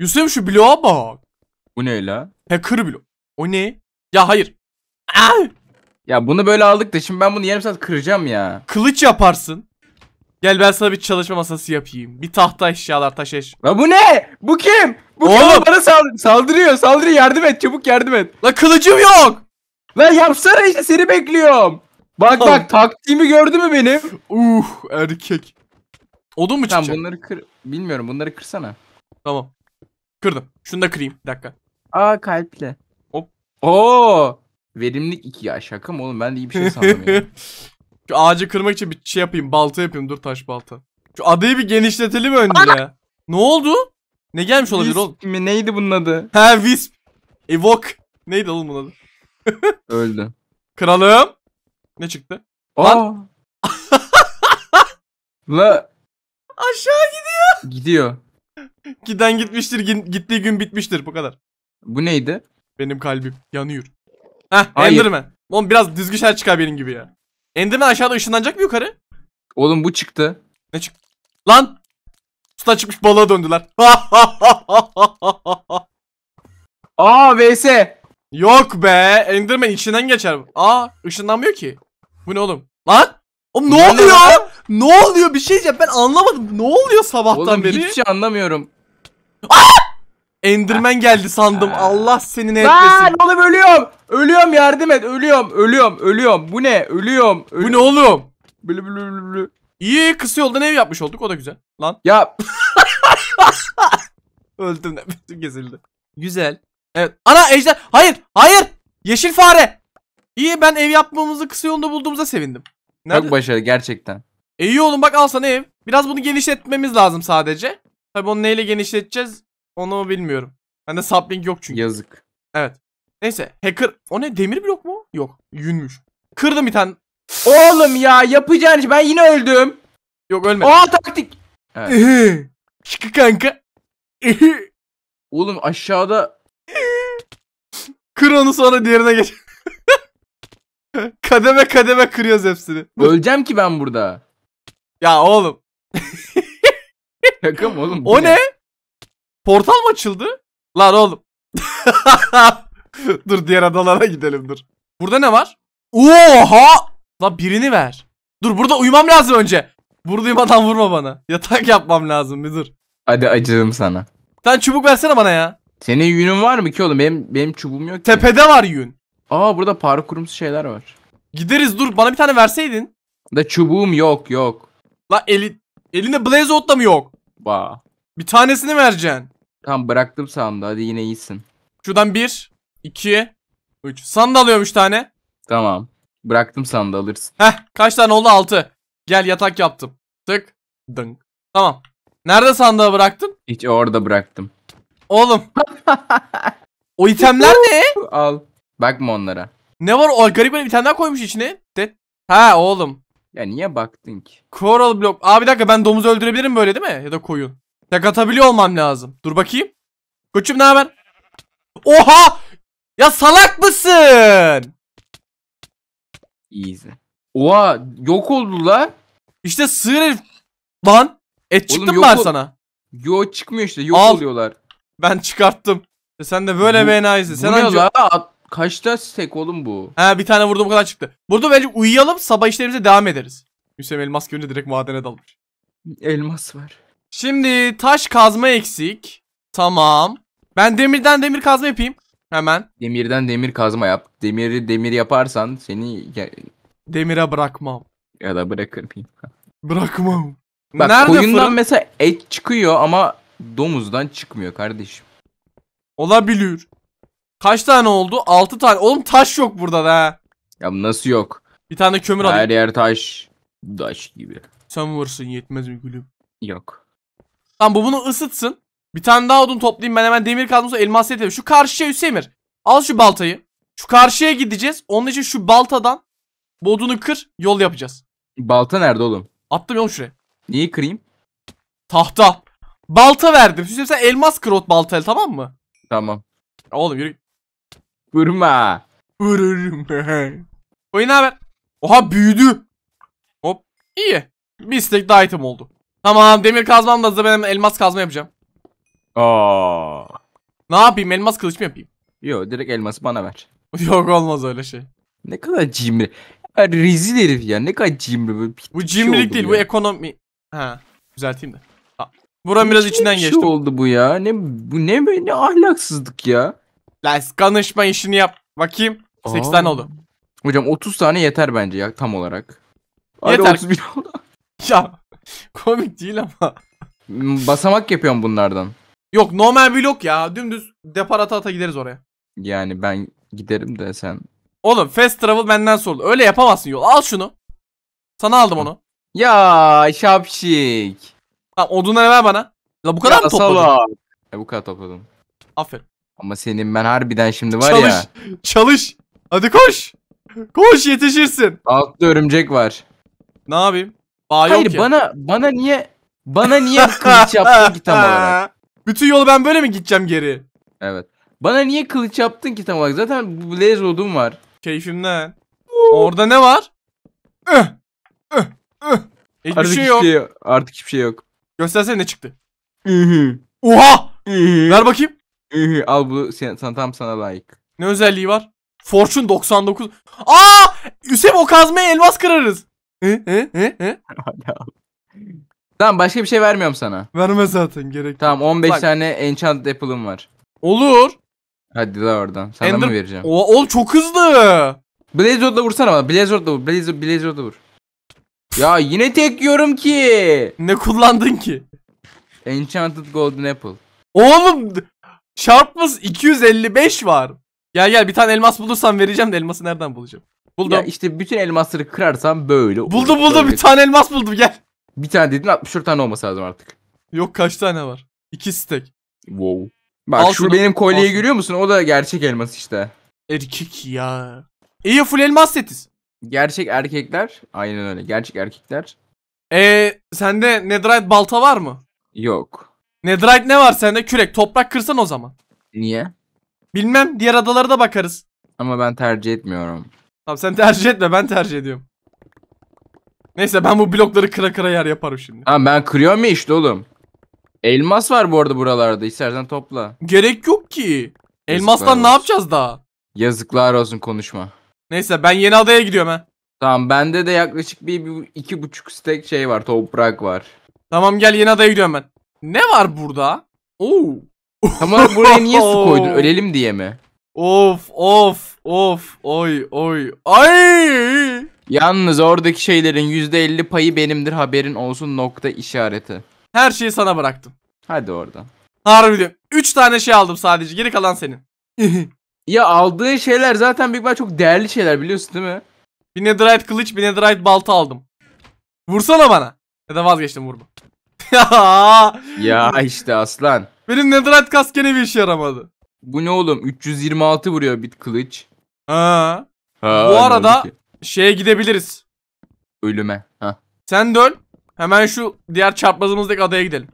Yusuf şu bloğa bak. Bu ne la? Hacker blok. O ne? Ya hayır. Aa! Ya bunu böyle aldık da şimdi ben bunu yarım saat kıracağım ya. Kılıç yaparsın. Gel ben sana bir çalışma masası yapayım. Bir tahta eşyalar taş eş. Ya bu ne? Bu kim? Bu Oğlum. Bana saldır. saldırıyor. Saldırıyor. Yardım et. Çabuk yardım et. La kılıcım yok. La yapsana işte seni bekliyorum. Bak bak taktiğimi gördü mü benim? Uh erkek. Odun mu çıkacak? Tamam bunları kır. Bilmiyorum bunları kırsana. Tamam. Kırdım. Şunu da kırayım. Bir dakika. Aa kalple. Hop. Oo. Verimlilik 2 ya şaka mı oğlum ben de iyi bir şey sandım ya. Şu ağacı kırmak için bir şey yapayım. Balta yapayım. Dur taş balta. Şu adayı bir genişletelim önce ya. Ne oldu? Ne gelmiş olabilir Wisp oğlum? mi? Neydi bunun adı? He Wisp. Evok. Neydi oğlum bunun adı? Öldü. Kralım. Ne çıktı? Aa. Lan. La. Aşağı gidiyor. Gidiyor. Giden gitmiştir. Gittiği gün bitmiştir. Bu kadar. Bu neydi? Benim kalbim yanıyor. Heh Hayır. Enderman. Oğlum biraz düzgün şeyler çıkar benim gibi ya. Enderman aşağıda ışınlanacak mı yukarı? Oğlum bu çıktı. Ne çıktı? Lan! Suda çıkmış balığa döndüler. Aa vs. Yok be. Enderman içinden geçer. Aa ışınlanmıyor ki. Bu ne oğlum? Lan! Oğlum ne oluyor? Ne oluyor bir şey diyeceğim ben anlamadım. Ne oluyor sabahtan Oğlum, beri? hiçbir şey anlamıyorum. Ah! Endirmen ah! geldi sandım. Ah! Allah seni ne Lan etmesin. oğlum ölüyorum. Ölüyorum yardım et. Ölüyorum. Ölüyorum. Ölüyorum. Bu ne? Ölüyorum. Bu ne oğlum? Blü blü blü blü. İyi kısa yoldan ev yapmış olduk o da güzel. Lan Ya öldüm bütün kesildi. Güzel. Evet. Ana ejder. Hayır. Hayır. Yeşil fare. İyi ben ev yapmamızı kısa yolda bulduğumuza sevindim. Nerede? çok başarılı gerçekten. E iyi oğlum bak al sana ev. Biraz bunu genişletmemiz lazım sadece. Tabi onu neyle genişleteceğiz onu bilmiyorum. Bende sapling yok çünkü. Yazık. Evet. Neyse hacker. O ne demir blok mu? Yok yünmüş. Kırdım bir tane. Oğlum ya yapacağın iş ben yine öldüm. Yok ölmedim. Aa taktik. Evet. Şıkı kanka. Oğlum aşağıda. Kır onu sonra diğerine geç. kademe kademe kırıyoruz hepsini. Öleceğim ki ben burada. Ya oğlum. Şaka oğlum? O ne? Portal mı açıldı? Lan oğlum. dur diğer adalara gidelim dur. Burada ne var? Oha! Lan birini ver. Dur burada uyumam lazım önce. Burada uyumadan vurma bana. Yatak yapmam lazım bir dur. Hadi acıdım sana. Sen çubuk versene bana ya. Senin yünün var mı ki oğlum? Benim benim çubuğum yok. ki. Tepede var yün. Aa burada parkurumsu şeyler var. Gideriz dur bana bir tane verseydin. Da çubuğum yok yok. La eli, elinde Blazeout da mı yok? Ba. Bir tanesini vereceksin. Tamam bıraktım sağımda hadi yine iyisin. Şuradan bir, iki, üç. alıyorum üç tane. Tamam. Bıraktım sanda alırsın. Heh kaç tane oldu? Altı. Gel yatak yaptım. Tık. Dınk. Tamam. Nerede sandığı bıraktın? Hiç orada bıraktım. Oğlum. o itemler ne? Al. Bakma onlara. Ne var? O garip bir itemler koymuş içine. De ha oğlum. Ya niye baktın ki? Coral block. Abi bir dakika ben domuzu öldürebilirim böyle değil mi? Ya da koyun. Tek atabiliyor olmam lazım. Dur bakayım. Koçum ne haber? Oha! Ya salak mısın? Easy. Oha yok oldu la. İşte sığır herif. Lan et çıktı mı var sana? Yo çıkmıyor işte yok Al. oluyorlar. Ben çıkarttım. E sen de böyle bu, benayisin. Sen bu anca... La? Kaçta stack oğlum bu? He bir tane vurdu bu kadar çıktı. Burada bence uyuyalım sabah işlerimize devam ederiz. Hüseyin elmas görünce direkt madene dalmış. Elmas var. Şimdi taş kazma eksik. Tamam. Ben demirden demir kazma yapayım. Hemen. Demirden demir kazma yap. Demiri demir yaparsan seni demire bırakmam. Ya da bırakırım. Bırakmam. Bak Nerede koyundan fırın? mesela et çıkıyor ama domuzdan çıkmıyor kardeşim. Olabilir. Kaç tane oldu? 6 tane. Oğlum taş yok burada da. Ya nasıl yok? Bir tane kömür Her alayım. Her yer taş. Taş gibi. Sen vursun yetmez mi gülüm? Yok. Tamam bu bunu ısıtsın. Bir tane daha odun toplayayım ben hemen demir kazması elmas yeterim. Şu karşıya Hüsemir. Al şu baltayı. Şu karşıya gideceğiz. Onun için şu baltadan bu odunu kır yol yapacağız. Balta nerede oğlum? Attım yol şuraya. Niye kırayım? Tahta. Balta verdim. Hüseyin sen elmas kır ot baltayla tamam mı? Tamam. Oğlum yürü. Vurma. Vururum. Oyun haber? Oha büyüdü. Hop. İyi. Bir istek daha item oldu. Tamam demir kazmam da ben elmas kazma yapacağım. Aa. Ne yapayım elmas kılıç mı yapayım? Yok direkt elması bana ver. Yok olmaz öyle şey. Ne kadar cimri. Ya, rezil herif ya ne kadar cimri. Böyle bu şey cimrilik değil ya. bu ekonomi. Ha düzelteyim de. Buram biraz içinden geçti. Ne şey oldu bu ya? Ne bu ne ne ahlaksızlık ya? Let's konuşma işini yap. Bakayım. 8 tane oldu. Hocam 30 tane yeter bence ya tam olarak. Hadi Yeter. 31 oldu. Ya komik değil ama. Basamak yapıyorum bunlardan. Yok normal blok ya. Dümdüz depar ata ata gideriz oraya. Yani ben giderim de sen. Oğlum fast travel benden sordu. Öyle yapamazsın yol. Al şunu. Sana aldım onu. Ya şapşik. Tamam odunları ver bana. La bu kadar mı topladın? E, bu kadar topladım. Aferin. Ama senin ben harbiden şimdi var çalış, ya. Çalış. Hadi koş. Koş yetişirsin. Altta örümcek var. Ne yapayım? Bağ Hayır yok ya. bana bana niye bana niye kılıç yaptın ki tam olarak? Bütün yolu ben böyle mi gideceğim geri? Evet. Bana niye kılıç yaptın ki tam olarak? Zaten blaze odum var. keyfimde Orada ne var? Üh, Hiçbir Artık şey hiçbir yok. Şey, yok. artık hiçbir şey yok. Göstersene ne çıktı. Oha! Ver bakayım al bu sen, tam sana layık. Ne özelliği var? Fortune 99. Aa! Hüseyin o kazmaya elmas kırarız. Hı hı hı hı. tamam başka bir şey vermiyorum sana. Verme zaten gerek. Tamam 15 Bak. tane enchant apple'ım var. Olur. Hadi la oradan. Sana Ender... mı vereceğim? O, ol çok hızlı. Blizzard'la vursana bana. Blizzard'la vur. Blizzard, Blizzard'la vur. ya yine tek yiyorum ki. Ne kullandın ki? Enchanted Golden Apple. Oğlum Çarpımız 255 var. Gel gel bir tane elmas bulursam vereceğim de elması nereden bulacağım? Buldum. Ya işte bütün elmasları kırarsam böyle. Buldum buldum böyle. bir tane elmas buldum gel. Bir tane dedin 64 tane olması lazım artık. Yok kaç tane var? İki stek. Wow. Bak al şu şunu, benim kolyeyi görüyor musun? O da gerçek elmas işte. Erkek ya. İyi full elmas setiz. Gerçek erkekler. Aynen öyle. Gerçek erkekler. Eee sende netherite balta var mı? Yok. Netherite ne var sende? Kürek. Toprak kırsan o zaman. Niye? Bilmem. Diğer adalara da bakarız. Ama ben tercih etmiyorum. Tamam sen tercih etme. Ben tercih ediyorum. Neyse ben bu blokları kıra kıra yer yaparım şimdi. Ha ben kırıyorum ya işte oğlum. Elmas var bu arada buralarda. istersen topla. Gerek yok ki. Elmastan olsun. ne yapacağız daha? Yazıklar olsun konuşma. Neyse ben yeni adaya gidiyorum ha. Tamam bende de yaklaşık bir, bir iki buçuk stek şey var toprak var. Tamam gel yeni adaya gidiyorum ben. Ne var burada? Oo. Tamam buraya niye su koydun? Ölelim diye mi? Of of of oy oy ay. Yalnız oradaki şeylerin %50 payı benimdir haberin olsun nokta işareti. Her şeyi sana bıraktım. Hadi oradan. Harbiden. 3 tane şey aldım sadece geri kalan senin. ya aldığın şeyler zaten bir ihtimalle çok değerli şeyler biliyorsun değil mi? Bir netherite kılıç bir netherite balta aldım. Vursana bana. Ya da vazgeçtim vurma ya işte aslan. Benim netherite kask gene bir işe yaramadı. Bu ne oğlum? 326 vuruyor bir kılıç. Ha. ha Bu arada şeye gidebiliriz. Ölüme. Ha. Sen dön. Hemen şu diğer çarpmazımızdaki adaya gidelim.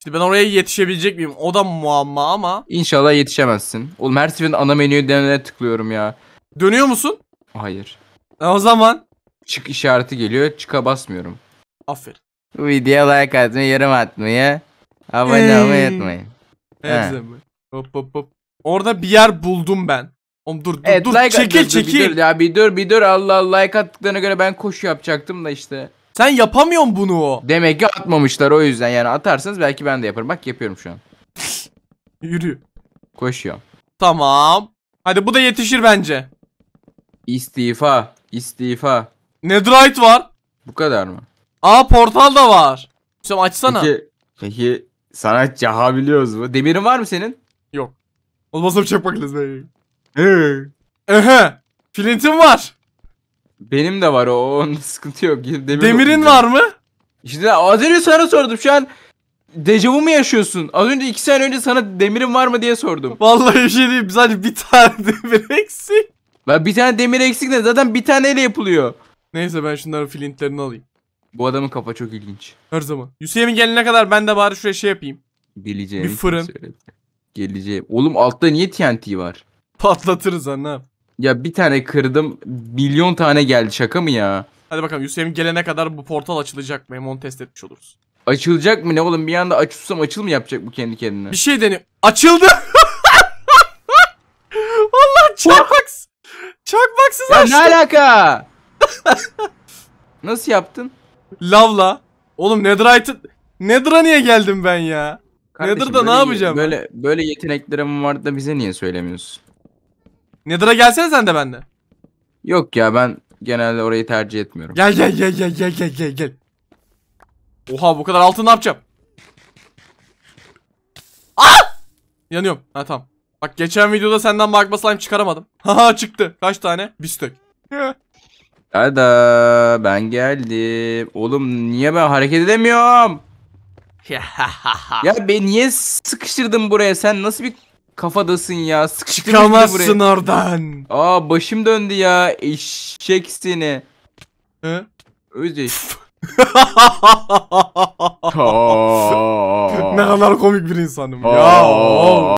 İşte ben oraya yetişebilecek miyim? O da muamma ama. İnşallah yetişemezsin. Oğlum her seferinde ana menüyü denemeye tıklıyorum ya. Dönüyor musun? Hayır. E o zaman? Çık işareti geliyor. Çıka basmıyorum. Aferin. Videoya like atmayı, yorum atmayı, abone hmm. olmayı unutmayın. Her Hop hop hop. Orada bir yer buldum ben. Oğlum dur dur Evet, dur like çekil çekil. Bir dur, ya bir dur bir dur Allah Allah like attıklarına göre ben koşu yapacaktım da işte. Sen yapamıyorsun bunu. o. Demek ki atmamışlar o yüzden yani atarsanız belki ben de yaparım. Bak yapıyorum şu an. Yürü. Koşuyor. Tamam. Hadi bu da yetişir bence. İstifa, istifa. Netherite var. Bu kadar mı? Aa portal da var. Hüsam açsana. Peki, peki sana caha biliyoruz mu? Demirin var mı senin? Yok. Olmazsa bir çek makinesi. Ehe. Flintim var. Benim de var o. Onda sıkıntı yok. Demir Demirin var mı? İşte az önce sana sordum. Şu an dejavu mu yaşıyorsun? Az önce iki sene önce sana demirin var mı diye sordum. Vallahi bir şey diyeyim. Sadece bir tane demir eksik. Ben bir tane demir eksik de zaten bir tane ele yapılıyor. Neyse ben şunları flintlerini alayım. Bu adamın kafa çok ilginç. Her zaman. Hüseyin gelene kadar ben de bari şuraya şey yapayım. Geleceğim. Bir fırın. Geleceğim. Oğlum altta niye TNT var? Patlatırız anne. Ya bir tane kırdım. Milyon tane geldi. Şaka mı ya? Hadi bakalım Hüseyin gelene kadar bu portal açılacak mı? Hem onu test etmiş oluruz. Açılacak mı ne oğlum? Bir anda aç açıl mı yapacak bu kendi kendine? Bir şey deni. Açıldı. Allah çakmaks. Çakmaksız ya açtı. ne alaka? Nasıl yaptın? Lavla. Oğlum Netherite'ı... Nether'a niye geldim ben ya? Kardeşim, Nether'da ne yapacağım? Böyle böyle yeteneklerim vardı da bize niye söylemiyorsun? Nether'a gelsene sen de bende. Yok ya ben genelde orayı tercih etmiyorum. Gel gel gel gel gel gel gel gel. Oha bu kadar altın ne yapacağım? Aa! Ah! Yanıyorum. Ha tamam. Bak geçen videoda senden magma slime çıkaramadım. Haha çıktı. Kaç tane? Bir stek. Ada ben geldim. Oğlum niye ben hareket edemiyorum? ya ben niye sıkıştırdım buraya? Sen nasıl bir kafadasın ya? Sıkıştırdın Çıkamazsın buraya. oradan. Aa başım döndü ya. Eşek seni. Hı? Özdeş. ne kadar komik bir insanım ya.